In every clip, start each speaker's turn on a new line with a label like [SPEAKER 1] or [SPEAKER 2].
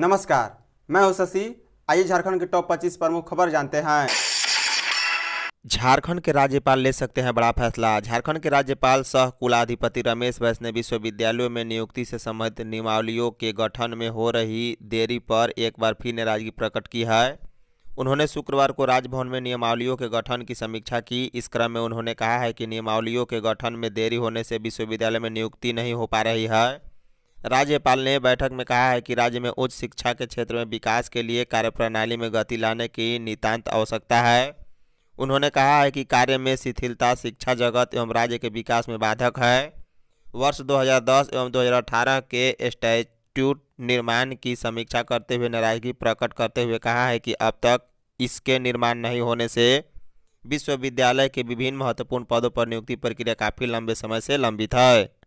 [SPEAKER 1] नमस्कार मैं हूं शशि आइए झारखंड के टॉप 25 प्रमुख खबर जानते हैं झारखंड के राज्यपाल ले सकते हैं बड़ा फैसला झारखंड के राज्यपाल सह कुलाधिपति रमेश वैष्णव विश्वविद्यालयों में नियुक्ति से संबंधित नियमावलियों के गठन में हो रही देरी पर एक बार फिर नाराजगी प्रकट की है उन्होंने शुक्रवार को राजभवन में नियमावलियों के गठन की समीक्षा की इस क्रम में उन्होंने कहा है कि नियमावलियों के गठन में देरी होने से विश्वविद्यालय में नियुक्ति नहीं हो पा रही है राज्यपाल ने बैठक में कहा है कि राज्य में उच्च शिक्षा के क्षेत्र में विकास के लिए कार्यप्रणाली में गति लाने की नितांत आवश्यकता है उन्होंने कहा है कि कार्य में शिथिलता शिक्षा जगत एवं राज्य के विकास में बाधक है वर्ष 2010 एवं 2018 के स्टैट्यूट निर्माण की समीक्षा करते हुए नाराजगी प्रकट करते हुए कहा है कि अब तक इसके निर्माण नहीं होने से विश्वविद्यालय के विभिन्न महत्वपूर्ण पदों पर नियुक्ति प्रक्रिया काफ़ी लंबे समय से लंबित है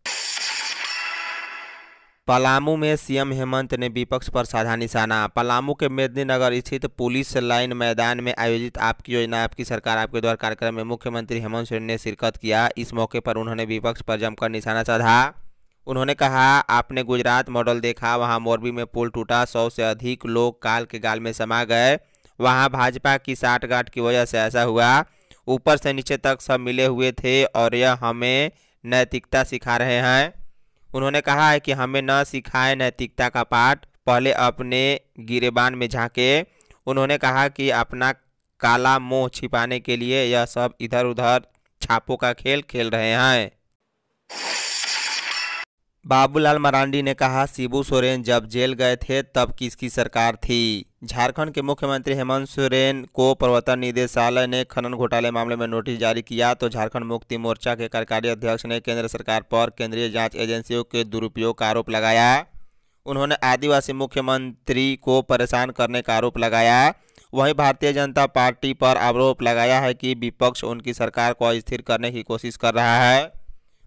[SPEAKER 1] पलामू में सीएम हेमंत ने विपक्ष पर साधा निशाना पलामू के मेदिनीनगर स्थित पुलिस लाइन मैदान में आयोजित आपकी योजना आपकी सरकार आपके द्वारा कार्यक्रम में मुख्यमंत्री हेमंत सोरेन ने शिरकत किया इस मौके पर उन्होंने विपक्ष पर जमकर निशाना साधा उन्होंने कहा आपने गुजरात मॉडल देखा वहाँ मोरबी में पुल टूटा सौ से अधिक लोग काल के गाल में समा गए वहाँ भाजपा की साठगांठ की वजह से ऐसा हुआ ऊपर से नीचे तक सब मिले हुए थे और यह हमें नैतिकता सिखा रहे हैं उन्होंने कहा है कि हमें न सिखाए नैतिकता का पाठ पहले अपने गिरेबान में झाँके उन्होंने कहा कि अपना काला मोह छिपाने के लिए यह सब इधर उधर छापों का खेल खेल रहे हैं बाबूलाल मरांडी ने कहा शिबू सोरेन जब जेल गए थे तब किसकी सरकार थी झारखंड के मुख्यमंत्री हेमंत सोरेन को प्रवर्तन निदेशालय ने खनन घोटाले मामले में नोटिस जारी किया तो झारखंड मुक्ति मोर्चा के कार्यकारी अध्यक्ष ने केंद्र सरकार पर केंद्रीय जांच एजेंसियों के दुरुपयोग का आरोप लगाया उन्होंने आदिवासी मुख्यमंत्री को परेशान करने का आरोप लगाया वहीं भारतीय जनता पार्टी पर आरोप लगाया है कि विपक्ष उनकी सरकार को अस्थिर करने की कोशिश कर रहा है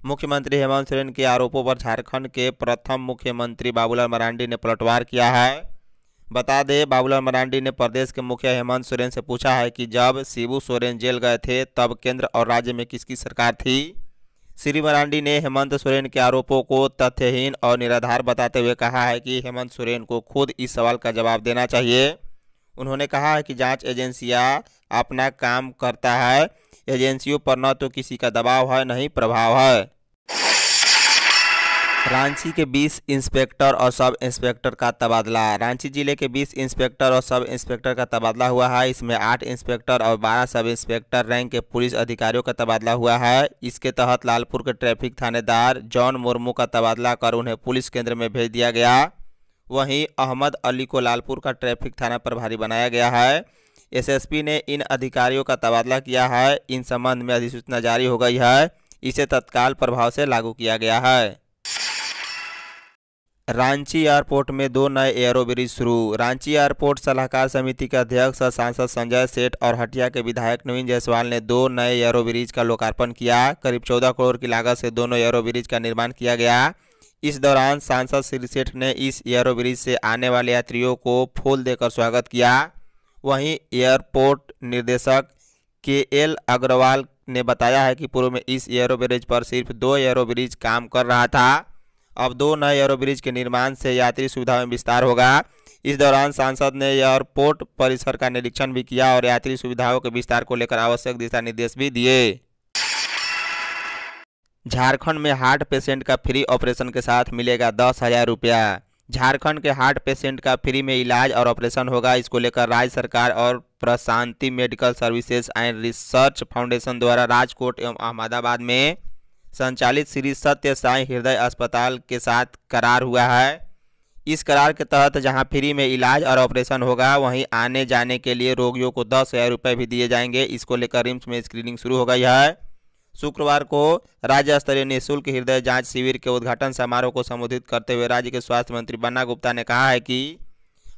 [SPEAKER 1] मुख्यमंत्री हेमंत सोरेन के आरोपों पर झारखंड के प्रथम मुख्यमंत्री बाबूलाल मरांडी ने पलटवार किया है बता दें बाबूलाल मरांडी ने प्रदेश के मुखिया हेमंत सोरेन से पूछा है कि जब शिबू सोरेन जेल गए थे तब केंद्र और राज्य में किसकी सरकार थी श्री मरांडी ने हेमंत सोरेन के आरोपों को तथ्यहीन और निराधार बताते हुए कहा है कि हेमंत सोरेन को खुद इस सवाल का जवाब देना चाहिए उन्होंने कहा है कि जांच एजेंसियां अपना काम करता है एजेंसियों पर न तो किसी का दबाव है न ही प्रभाव है रांची के 20 इंस्पेक्टर और सब इंस्पेक्टर का तबादला रांची जिले के 20 इंस्पेक्टर और सब इंस्पेक्टर का तबादला हुआ है इसमें 8 इंस्पेक्टर और 12 सब इंस्पेक्टर रैंक के पुलिस अधिकारियों का तबादला हुआ है इसके तहत लालपुर के ट्रैफिक थानेदार जॉन मुर्मू का तबादला कर उन्हें पुलिस केंद्र में भेज दिया गया वहीं अहमद अली को लालपुर का ट्रैफिक थाना प्रभारी बनाया गया है एसएसपी ने इन अधिकारियों का तबादला किया है इन संबंध में अधिसूचना जारी हो गई है इसे तत्काल प्रभाव से लागू किया गया है रांची एयरपोर्ट में दो नए एयरो ब्रिज शुरू रांची एयरपोर्ट सलाहकार समिति के अध्यक्ष और सांसद संजय सेठ और हटिया के विधायक नवीन जायसवाल ने दो नए एयरो ब्रिज का लोकार्पण किया करीब चौदह करोड़ की लागत से दोनों एयरो ब्रिज का निर्माण किया गया इस दौरान सांसद श्री सेठ ने इस एयरो ब्रिज से आने वाले यात्रियों को फूल देकर स्वागत किया वहीं एयरपोर्ट निदेशक के एल अग्रवाल ने बताया है कि पूर्व में इस एयरो ब्रिज पर सिर्फ दो एयरो ब्रिज काम कर रहा था अब दो नए एयरो ब्रिज के निर्माण से यात्री सुविधा में विस्तार होगा इस दौरान सांसद ने एयरपोर्ट परिसर का निरीक्षण भी किया और यात्री सुविधाओं के विस्तार को लेकर आवश्यक दिशा निर्देश भी दिए झारखंड में हार्ट पेशेंट का फ्री ऑपरेशन के साथ मिलेगा दस हजार रुपया झारखंड के हार्ट पेशेंट का फ्री में इलाज और ऑपरेशन होगा इसको लेकर राज्य सरकार और Prashanti medical services and research foundation द्वारा राजकोट एवं अहमदाबाद में संचालित श्री सत्य साई हृदय अस्पताल के साथ करार हुआ है इस करार के तहत जहां फ्री में इलाज और ऑपरेशन होगा वहीं आने जाने के लिए रोगियों को दस हज़ार रुपये भी दिए जाएंगे इसको लेकर रिम्स में स्क्रीनिंग शुरू हो गई है शुक्रवार को राज्य स्तरीय निःशुल्क हृदय जांच शिविर के उद्घाटन समारोह को संबोधित करते हुए राज्य के स्वास्थ्य मंत्री बन्ना गुप्ता ने कहा है कि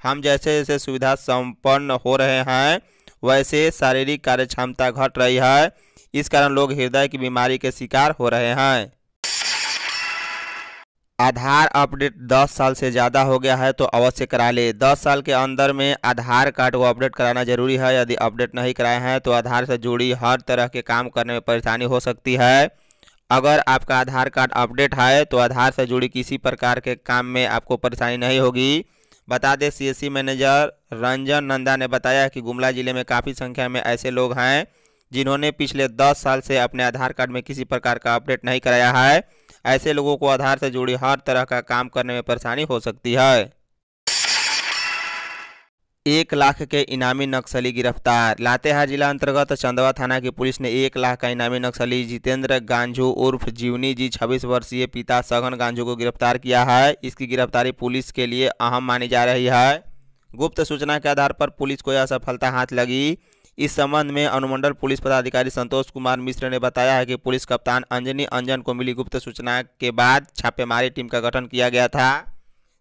[SPEAKER 1] हम जैसे जैसे सुविधा संपन्न हो रहे हैं वैसे शारीरिक कार्य क्षमता घट रही है इस कारण लोग हृदय की बीमारी के शिकार हो रहे हैं आधार अपडेट 10 साल से ज़्यादा हो गया है तो अवश्य करा ले 10 साल के अंदर में आधार कार्ड को अपडेट कराना जरूरी है यदि अपडेट नहीं कराए हैं तो आधार से जुड़ी हर तरह के काम करने में परेशानी हो सकती है अगर आपका आधार कार्ड अपडेट है तो आधार से जुड़ी किसी प्रकार के काम में आपको परेशानी नहीं होगी बता दें सी मैनेजर रंजन नंदा ने बताया कि गुमला जिले में काफ़ी संख्या में ऐसे लोग हैं जिन्होंने पिछले दस साल से अपने आधार कार्ड में किसी प्रकार का अपडेट नहीं कराया है ऐसे लोगों को आधार से जुड़ी हर तरह का काम करने में परेशानी हो सकती है एक लाख के इनामी नक्सली गिरफ्तार लातेहार जिला अंतर्गत चंदवा थाना की पुलिस ने एक लाख का इनामी नक्सली जितेंद्र गांजू उर्फ जीवनी जी छब्बीस वर्षीय पिता सघन गांजू को गिरफ्तार किया है इसकी गिरफ्तारी पुलिस के लिए अहम मानी जा रही है गुप्त सूचना के आधार पर पुलिस को यह सफलता हाथ लगी इस संबंध में अनुमंडल पुलिस पदाधिकारी संतोष कुमार मिश्र ने बताया है कि पुलिस कप्तान अंजनी अंजन को मिली गुप्त सूचना के बाद छापेमारी टीम का गठन किया गया था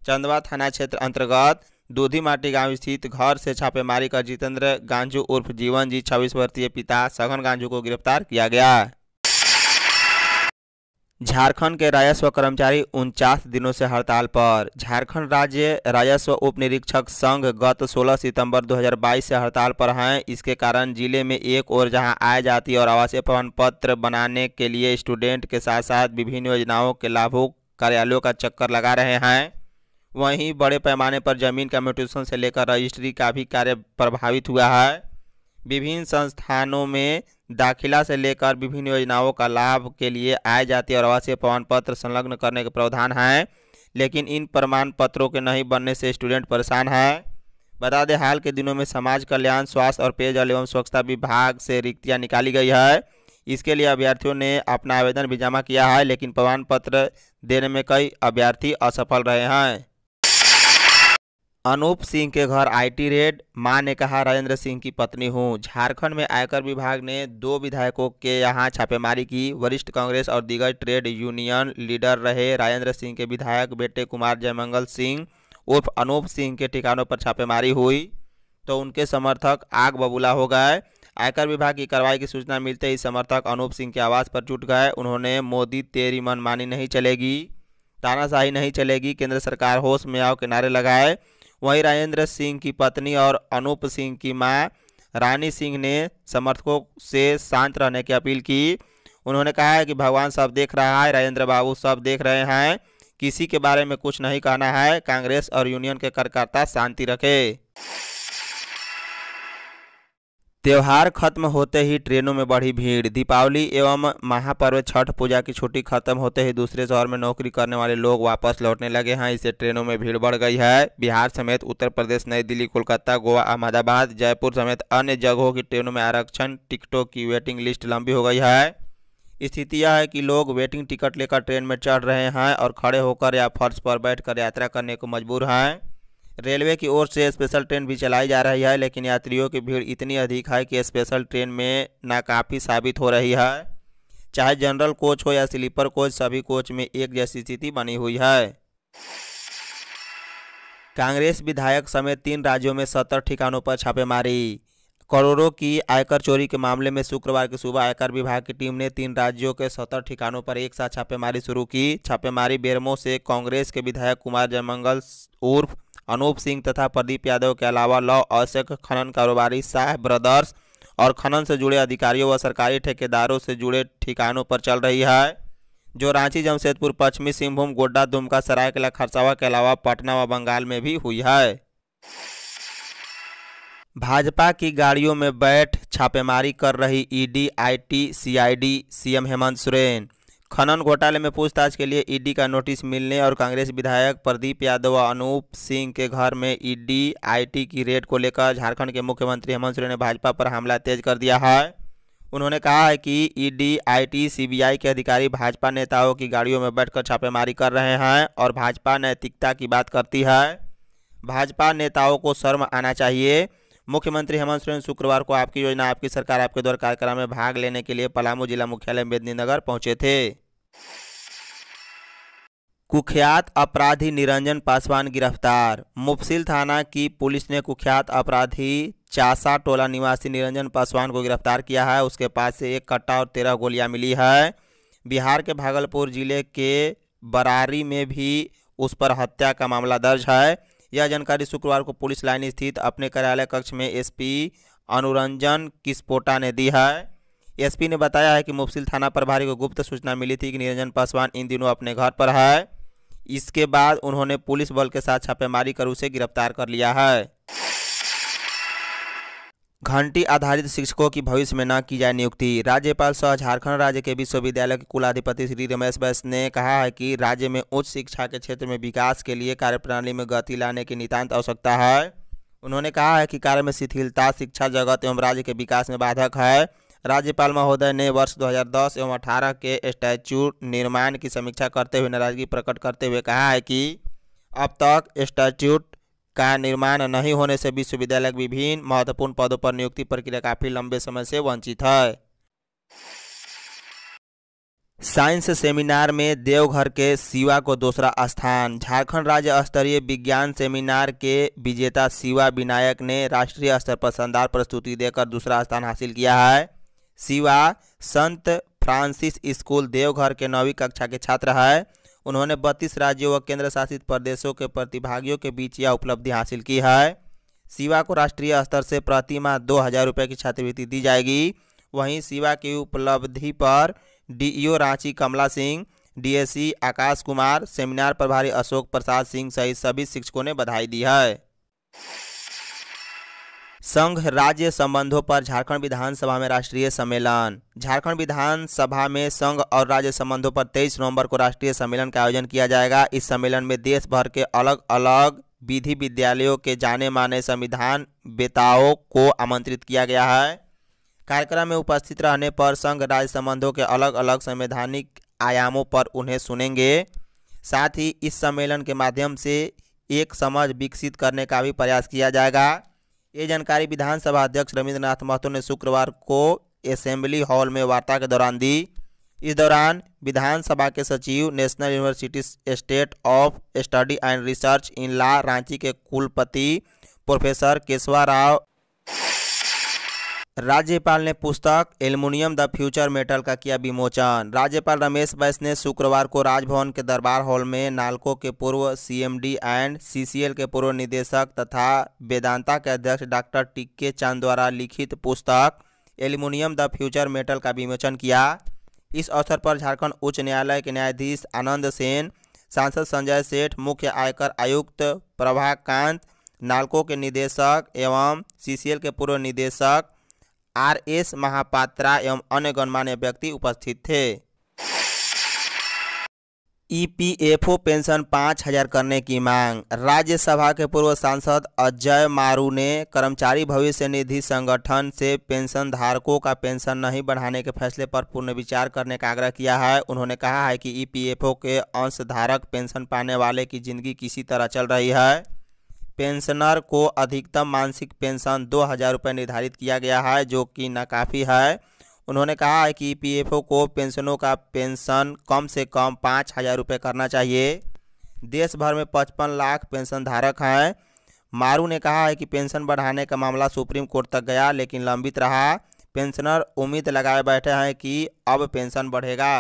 [SPEAKER 1] चंदवा थाना क्षेत्र अंतर्गत दूधीमाटी गांव स्थित घर से छापेमारी कर जितेंद्र गांजू उर्फ जीवन जी छब्बीस वर्षीय पिता सघन गांजू को गिरफ्तार किया गया झारखंड के राजस्व कर्मचारी उनचास दिनों से हड़ताल पर झारखंड राज्य राजस्व उप निरीक्षक संघ गत 16 सितंबर 2022 से हड़ताल पर हैं इसके कारण जिले में एक और जहां आय जाती और आवासीय प्रमाण पत्र बनाने के लिए स्टूडेंट के साथ साथ विभिन्न योजनाओं के लाभों कार्यालयों का चक्कर लगा रहे हैं वहीं बड़े पैमाने पर जमीन का म्यूटेशन से लेकर रजिस्ट्री का भी कार्य प्रभावित हुआ है विभिन्न संस्थानों में दाखिला से लेकर विभिन्न योजनाओं का लाभ के लिए आय जाति और आवासीय प्रमाण पत्र संलग्न करने के प्रावधान हैं लेकिन इन प्रमाण पत्रों के नहीं बनने से स्टूडेंट परेशान हैं बता दें हाल के दिनों में समाज कल्याण स्वास्थ्य और पेयजल एवं स्वच्छता विभाग से रिक्तियाँ निकाली गई है इसके लिए अभ्यर्थियों ने अपना आवेदन भी जमा किया है लेकिन प्रमाण पत्र देने में कई अभ्यर्थी असफल रहे हैं अनूप सिंह के घर आईटी रेड मां ने कहा राजेंद्र सिंह की पत्नी हूं झारखंड में आयकर विभाग ने दो विधायकों के यहां छापेमारी की वरिष्ठ कांग्रेस और दिग्गज ट्रेड यूनियन लीडर रहे राजेंद्र सिंह के विधायक बेटे कुमार जयमंगल सिंह उर्फ अनूप सिंह के ठिकानों पर छापेमारी हुई तो उनके समर्थक आग बबूला हो गए आयकर विभाग की कार्रवाई की सूचना मिलते ही समर्थक अनूप सिंह के आवास पर जुट गए उन्होंने मोदी तेरी मनमानी नहीं चलेगी तानाशाही नहीं चलेगी केंद्र सरकार होश में आओ किनारे लगाए वहीं राजेंद्र सिंह की पत्नी और अनूप सिंह की मां रानी सिंह ने समर्थकों से शांत रहने की अपील की उन्होंने कहा है कि भगवान सब देख रहा है राजेंद्र बाबू सब देख रहे हैं किसी के बारे में कुछ नहीं कहना है कांग्रेस और यूनियन के कार्यकर्ता शांति रखे त्यौहार खत्म होते ही ट्रेनों में बढ़ी भीड़ दीपावली एवं महापर्व छठ पूजा की छुट्टी खत्म होते ही दूसरे शहर में नौकरी करने वाले लोग वापस लौटने लगे हैं इससे ट्रेनों में भीड़ बढ़ गई है बिहार समेत उत्तर प्रदेश नई दिल्ली कोलकाता गोवा अहमदाबाद जयपुर समेत अन्य जगहों की ट्रेनों में आरक्षण टिकटों की वेटिंग लिस्ट लंबी हो गई है स्थिति यह है कि लोग वेटिंग टिकट लेकर ट्रेन में चढ़ रहे हैं और खड़े होकर या फर्श पर बैठकर यात्रा करने को मजबूर हैं रेलवे की ओर से स्पेशल ट्रेन भी चलाई जा रही है लेकिन यात्रियों की भीड़ इतनी अधिक है कि स्पेशल ट्रेन में नाकाफ़ी साबित हो रही है चाहे जनरल कोच हो या स्लीपर कोच सभी कोच में एक जैसी स्थिति बनी हुई है कांग्रेस विधायक समेत तीन राज्यों में सत्तर ठिकानों पर छापेमारी करोड़ों की आयकर चोरी के मामले में शुक्रवार की सुबह आयकर विभाग की टीम ने तीन राज्यों के सत्तर ठिकानों पर एक साथ छापेमारी शुरू की छापेमारी बेरमो से कांग्रेस के विधायक कुमार जयमंगल उर्फ अनूप सिंह तथा प्रदीप यादव के अलावा लौ अवश्यक खनन कारोबारी शाह ब्रदर्स और खनन से जुड़े अधिकारियों व सरकारी ठेकेदारों से जुड़े ठिकानों पर चल रही है जो रांची जमशेदपुर पश्चिमी सिंहभूम गोड्डा दुमका सरायकला खरसावा के अलावा पटना व बंगाल में भी हुई है भाजपा की गाड़ियों में बैठ छापेमारी कर रही ED IT CID CM Hemant Soren खनन घोटाले में पूछताछ के लिए ईडी का नोटिस मिलने और कांग्रेस विधायक प्रदीप यादव व अनूप सिंह के घर में ईडी आईटी की रेड को लेकर झारखंड के मुख्यमंत्री हेमंत सोरेन ने भाजपा पर हमला तेज कर दिया है उन्होंने कहा है कि ईडी आईटी सीबीआई के अधिकारी भाजपा नेताओं की गाड़ियों में बैठकर छापेमारी कर रहे हैं और भाजपा नैतिकता की बात करती है भाजपा नेताओं को शर्म आना चाहिए मुख्यमंत्री हेमंत सोरेन शुक्रवार को आपकी योजना आपकी सरकार आपके द्वारा कार्यक्रम में भाग लेने के लिए पलामू जिला मुख्यालय नगर पहुंचे थे कुख्यात अपराधी निरंजन पासवान गिरफ्तार मुफसिल थाना की पुलिस ने कुख्यात अपराधी चासा टोला निवासी निरंजन पासवान को गिरफ्तार किया है उसके पास से एक कट्टा और तेरह गोलियां मिली है बिहार के भागलपुर जिले के बरारी में भी उस पर हत्या का मामला दर्ज है यह जानकारी शुक्रवार को पुलिस लाइन स्थित अपने कार्यालय कक्ष में एसपी अनुरंजन किसपोटा ने दी है एसपी ने बताया है कि मुफसिल थाना प्रभारी को गुप्त सूचना मिली थी कि निरंजन पासवान इन दिनों अपने घर पर है इसके बाद उन्होंने पुलिस बल के साथ छापेमारी कर उसे गिरफ्तार कर लिया है घंटी आधारित शिक्षकों की भविष्य में न की जाए नियुक्ति राज्यपाल सह झारखंड राज्य के विश्वविद्यालय के कुलाधिपति श्री रमेश बैस ने कहा है कि राज्य में उच्च शिक्षा के क्षेत्र में विकास के लिए कार्यप्रणाली में गति लाने की नितांत आवश्यकता है उन्होंने कहा है कि कार्य में शिथिलता शिक्षा जगत एवं राज्य के विकास में बाधक है राज्यपाल महोदय ने वर्ष 2010 एवं 18 के स्टैचू निर्माण की समीक्षा करते हुए नाराजगी प्रकट करते हुए कहा है कि अब तक स्टैच्यूट का निर्माण नहीं होने से विश्वविद्यालय के विभिन्न महत्वपूर्ण पदों पर नियुक्ति प्रक्रिया काफी लंबे समय से वंचित है साइंस सेमिनार में देवघर के शिवा को दूसरा स्थान झारखंड राज्य स्तरीय विज्ञान सेमिनार के विजेता शिवा विनायक ने राष्ट्रीय स्तर पर शानदार प्रस्तुति देकर दूसरा स्थान हासिल किया है शिवा संत फ्रांसिस स्कूल देवघर के नौवीं कक्षा के छात्र है उन्होंने बत्तीस राज्यों व केंद्र शासित प्रदेशों के प्रतिभागियों के बीच यह उपलब्धि हासिल की है शिवा को राष्ट्रीय स्तर से प्रति माह दो हज़ार रुपये की छात्रवृत्ति दी जाएगी वहीं शिवा की उपलब्धि पर DEO Ranchi Kamla Singh DSC Akash Kumar seminar प्रभारी अशोक प्रसाद सिंह सहित सभी शिक्षकों ने बधाई दी है संघ राज्य संबंधों पर झारखंड विधानसभा में राष्ट्रीय सम्मेलन झारखंड विधानसभा में संघ और राज्य संबंधों पर 23 नवंबर को राष्ट्रीय सम्मेलन का आयोजन किया जाएगा इस सम्मेलन में देश भर के अलग अलग विधि विद्यालयों के जाने माने संविधान बेताओं को आमंत्रित किया गया है कार्यक्रम में उपस्थित रहने पर संघ राज्य संबंधों के अलग अलग संवैधानिक आयामों पर उन्हें सुनेंगे साथ ही इस सम्मेलन के माध्यम से एक समझ विकसित करने का भी प्रयास किया जाएगा ये जानकारी विधानसभा अध्यक्ष रविन्द्रनाथ महतो ने शुक्रवार को असेंबली हॉल में वार्ता के दौरान दी इस दौरान विधानसभा के सचिव national university state of study and research in law Ranchi के कुलपति प्रोफेसर केशवा राव राज्यपाल ने पुस्तक एल्युमिनियम द फ्यूचर मेटल का किया विमोचन राज्यपाल रमेश बैस ने शुक्रवार को राजभवन के दरबार हॉल में नालको के पूर्व सीएमडी एंड सीसीएल के पूर्व निदेशक तथा वेदांता के अध्यक्ष डॉक्टर टिक्के चांद द्वारा लिखित पुस्तक एल्युमिनियम द फ्यूचर मेटल का विमोचन किया इस अवसर पर झारखंड उच्च न्यायालय के न्यायाधीश आनंद सेन सांसद संजय सेठ मुख्य आयकर आयुक्त प्रभाकांत नालको के निदेशक एवं सीसीएल के पूर्व निदेशक आर एस महापात्रा एवं अन्य गणमान्य व्यक्ति उपस्थित थे ईपीएफओ पेंशन पाँच हजार करने की मांग राज्यसभा के पूर्व सांसद अजय मारू ने कर्मचारी भविष्य निधि संगठन से पेंशन धारकों का पेंशन नहीं बढ़ाने के फैसले पर पुनर्विचार करने का आग्रह किया है उन्होंने कहा है कि ईपीएफओ के अंशधारक पेंशन पाने वाले की जिंदगी किसी तरह चल रही है पेंशनर को अधिकतम मासिक पेंशन दो हज़ार रुपये निर्धारित किया गया है जो कि नाकाफ़ी है उन्होंने कहा है कि ईपीएफओ को पेंशनों का पेंशन कम से कम पाँच हज़ार रुपये करना चाहिए देश भर में पचपन लाख पेंशन धारक हैं मारू ने कहा है कि पेंशन बढ़ाने का मामला सुप्रीम कोर्ट तक गया लेकिन लंबित रहा पेंशनर उम्मीद लगाए बैठे हैं कि अब पेंशन बढ़ेगा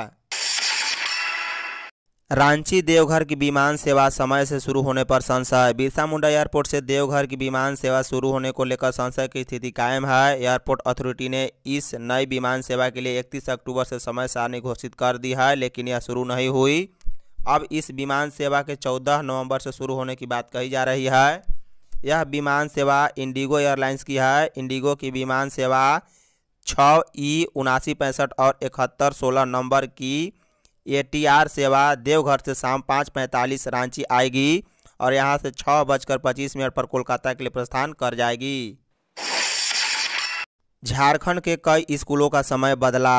[SPEAKER 1] रांची देवघर की विमान सेवा समय से शुरू होने पर संशय बिरसा मुंडा एयरपोर्ट से देवघर की विमान सेवा शुरू होने को लेकर संशय की स्थिति कायम है एयरपोर्ट अथॉरिटी ने इस नई विमान सेवा के लिए 31 अक्टूबर से समय सारणी घोषित कर दी है लेकिन यह शुरू नहीं हुई अब इस विमान सेवा के 14 नवंबर से शुरू होने की बात कही जा रही है यह विमान सेवा इंडिगो एयरलाइंस की है इंडिगो की विमान सेवा छः ई उनासी पैंसठ और इकहत्तर सोलह नंबर की टी आर सेवा देवघर से शाम पाँच पैंतालीस रांची आएगी और यहाँ से छः बजकर पच्चीस मिनट पर कोलकाता के लिए प्रस्थान कर जाएगी झारखंड के कई स्कूलों का समय बदला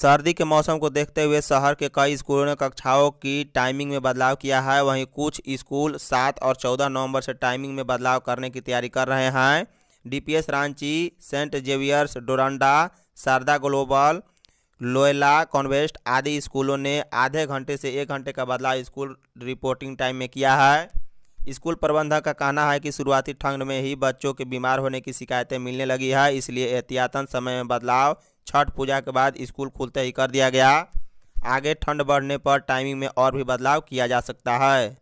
[SPEAKER 1] सर्दी के मौसम को देखते हुए शहर के कई स्कूलों ने कक्षाओं की टाइमिंग में बदलाव किया है वहीं कुछ स्कूल सात और चौदह नवंबर से टाइमिंग में बदलाव करने की तैयारी कर रहे हैं DPS Ranchi saint Xavier's Doranda Sharda global Loyola convent आदि स्कूलों ने आधे घंटे से एक घंटे का बदलाव स्कूल रिपोर्टिंग टाइम में किया है स्कूल प्रबंधक का कहना है कि शुरुआती ठंड में ही बच्चों के बीमार होने की शिकायतें मिलने लगी है इसलिए एहतियातन समय में बदलाव छठ पूजा के बाद स्कूल खुलते ही कर दिया गया आगे ठंड बढ़ने पर टाइमिंग में और भी बदलाव किया जा सकता है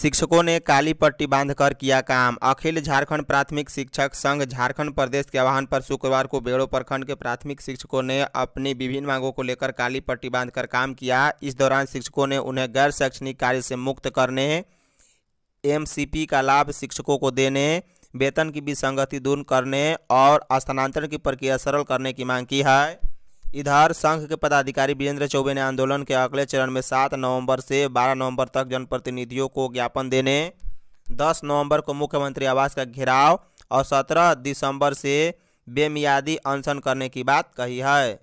[SPEAKER 1] शिक्षकों ने काली पट्टी बांधकर किया काम अखिल झारखंड प्राथमिक शिक्षक संघ झारखंड प्रदेश के आह्वान पर शुक्रवार को बेड़ो प्रखंड के प्राथमिक शिक्षकों ने अपनी विभिन्न मांगों को लेकर काली पट्टी बांधकर काम किया इस दौरान शिक्षकों ने उन्हें गैर शैक्षणिक कार्य से मुक्त करने एमसीपी का लाभ शिक्षकों को देने वेतन की विसंगति दूर करने और स्थानांतरण की प्रक्रिया सरल करने की मांग की है इधर संघ के पदाधिकारी बीजेंद्र चौबे ने आंदोलन के अगले चरण में सात नवंबर से बारह नवंबर तक जनप्रतिनिधियों को ज्ञापन देने दस नवंबर को मुख्यमंत्री आवास का घेराव और सत्रह दिसंबर से बेमियादी अनशन करने की बात कही है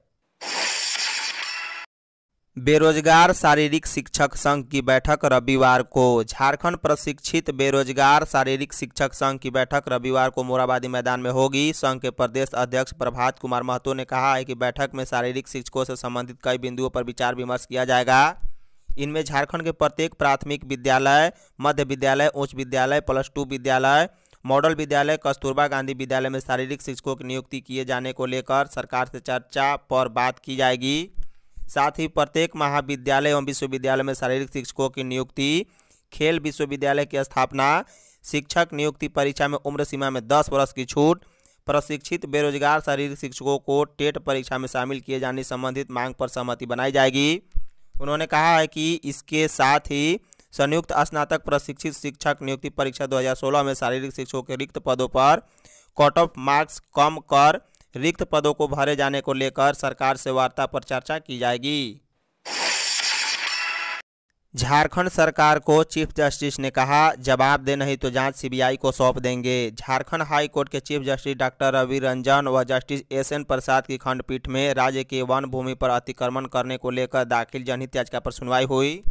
[SPEAKER 1] बेरोजगार शारीरिक शिक्षक संघ की बैठक रविवार को झारखंड प्रशिक्षित बेरोजगार शारीरिक शिक्षक संघ की बैठक रविवार को मोराबादी मैदान में होगी संघ के प्रदेश अध्यक्ष प्रभात कुमार महतो ने कहा है कि बैठक में शारीरिक शिक्षकों से संबंधित कई बिंदुओं पर विचार विमर्श किया जाएगा इनमें झारखंड के प्रत्येक प्राथमिक विद्यालय मध्य विद्यालय उच्च विद्यालय प्लस टू विद्यालय मॉडल विद्यालय कस्तूरबा गांधी विद्यालय में शारीरिक शिक्षकों की नियुक्ति किए जाने को लेकर सरकार से चर्चा पर बात की जाएगी साथ ही प्रत्येक महाविद्यालय एवं विश्वविद्यालय में शारीरिक शिक्षकों की नियुक्ति खेल विश्वविद्यालय की स्थापना शिक्षक नियुक्ति परीक्षा में उम्र सीमा में दस वर्ष की छूट प्रशिक्षित बेरोजगार शारीरिक शिक्षकों को टेट परीक्षा में शामिल किए जाने संबंधित मांग पर सहमति बनाई जाएगी उन्होंने कहा है कि इसके साथ ही संयुक्त स्नातक प्रशिक्षित शिक्षक नियुक्ति परीक्षा 2016 में शारीरिक शिक्षकों के रिक्त पदों पर कट ऑफ मार्क्स कम कर रिक्त पदों को भरे जाने को लेकर सरकार से वार्ता पर चर्चा की जाएगी झारखंड सरकार को चीफ जस्टिस ने कहा जवाब दे नहीं तो जांच सीबीआई को सौंप देंगे झारखंड हाई कोर्ट के chief justice doctor Ravi Ranjan व जस्टिस एस एन प्रसाद की खंडपीठ में राज्य की वन भूमि पर अतिक्रमण करने को लेकर दाखिल जनहित याचिका पर सुनवाई हुई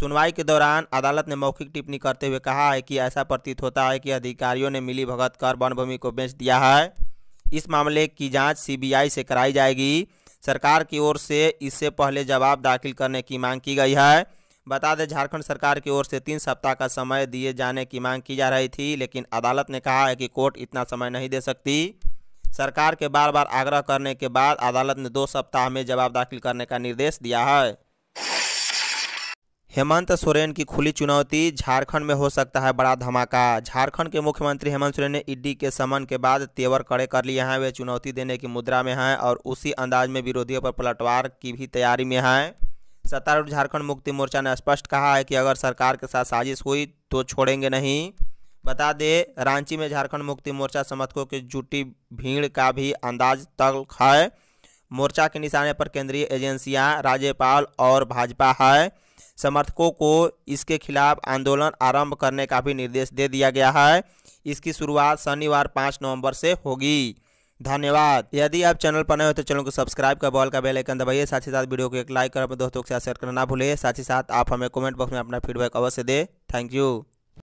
[SPEAKER 1] सुनवाई के दौरान अदालत ने मौखिक टिप्पणी करते हुए कहा है कि ऐसा प्रतीत होता है कि अधिकारियों ने मिली भगत कर वन भूमि को बेच दिया है इस मामले की जांच सीबीआई से कराई जाएगी सरकार की ओर से इससे पहले जवाब दाखिल करने की मांग की गई है बता दें झारखंड सरकार की ओर से तीन सप्ताह का समय दिए जाने की मांग की जा रही थी लेकिन अदालत ने कहा है कि कोर्ट इतना समय नहीं दे सकती सरकार के बार बार आग्रह करने के बाद अदालत ने दो सप्ताह में जवाब दाखिल करने का निर्देश दिया है हेमंत सोरेन की खुली चुनौती झारखंड में हो सकता है बड़ा धमाका झारखंड के मुख्यमंत्री हेमंत सोरेन ने ईडी के समन के बाद तेवर कड़े कर लिए हैं वे चुनौती देने की मुद्रा में हैं और उसी अंदाज में विरोधियों पर पलटवार की भी तैयारी में हैं सत्तारूढ़ झारखंड मुक्ति मोर्चा ने स्पष्ट कहा है कि अगर सरकार के साथ साजिश हुई तो छोड़ेंगे नहीं बता दें रांची में झारखंड मुक्ति मोर्चा समर्थकों की जुटी भीड़ का भी अंदाज तल है मोर्चा के निशाने पर केंद्रीय एजेंसियां राज्यपाल और भाजपा है समर्थकों को इसके खिलाफ आंदोलन आरंभ करने का भी निर्देश दे दिया गया है इसकी शुरुआत शनिवार पाँच नवंबर से होगी धन्यवाद यदि आप चैनल पर नए हो तो चैनल को सब्सक्राइब कर बॉल का बेल आइकन दबाइए साथ ही साथ वीडियो को एक लाइक कर अपने दोस्तों के साथ शेयर करना ना भूलिए साथ ही साथ आप हमें कमेंट बॉक्स में अपना फीडबैक अवश्य दें थैंक यू